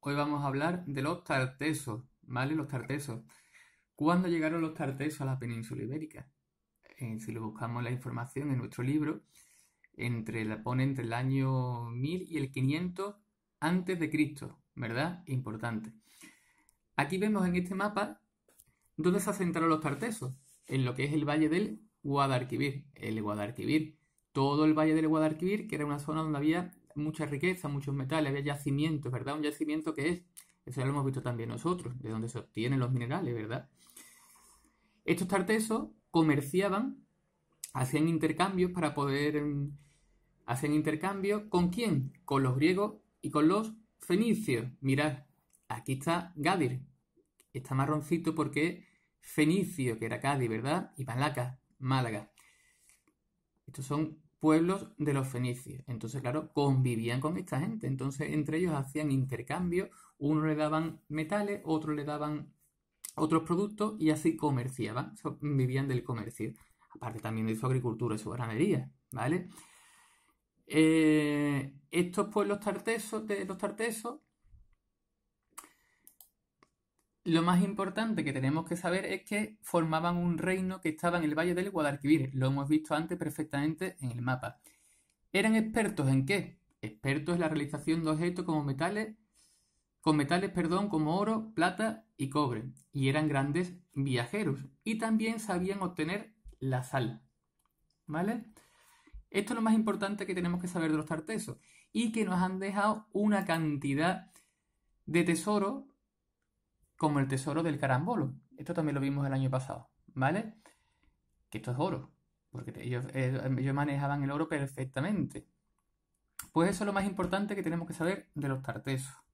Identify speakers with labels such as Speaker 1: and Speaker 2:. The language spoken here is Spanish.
Speaker 1: Hoy vamos a hablar de los tartesos, ¿vale? Los tartesos. ¿Cuándo llegaron los tartesos a la península ibérica? Eh, si le buscamos la información en nuestro libro, entre, la pone entre el año 1000 y el 500 antes de Cristo, ¿verdad? Importante. Aquí vemos en este mapa dónde se asentaron los tartesos, en lo que es el valle del Guadalquivir, el Guadalquivir, todo el valle del Guadalquivir, que era una zona donde había mucha riqueza, muchos metales, había yacimientos, ¿verdad? Un yacimiento que es, eso lo hemos visto también nosotros, de donde se obtienen los minerales, ¿verdad? Estos tartesos comerciaban, hacían intercambios para poder... Mm, hacían intercambios con quién? Con los griegos y con los fenicios. Mirad, aquí está Gadir. Está marroncito porque fenicio, que era Cádiz, ¿verdad? Y Malaca, Málaga. Estos son pueblos de los fenicios. Entonces, claro, convivían con esta gente. Entonces, entre ellos hacían intercambios. Uno le daban metales, otro le daban otros productos y así comerciaban, vivían del comercio. Aparte también de su agricultura y su ganadería, ¿vale? Eh, estos pueblos tartesos, de los tartesos lo más importante que tenemos que saber es que formaban un reino que estaba en el valle del Guadalquivir, lo hemos visto antes perfectamente en el mapa. ¿Eran expertos en qué? Expertos en la realización de objetos como metales, con metales, perdón, como oro, plata y cobre, y eran grandes viajeros, y también sabían obtener la sal. ¿Vale? Esto es lo más importante que tenemos que saber de los tartesos, y que nos han dejado una cantidad de tesoro como el tesoro del carambolo. Esto también lo vimos el año pasado, ¿vale? Que esto es oro, porque eh, ellos, manejaban el oro perfectamente. Pues eso es lo más importante que tenemos que saber de los tartesos.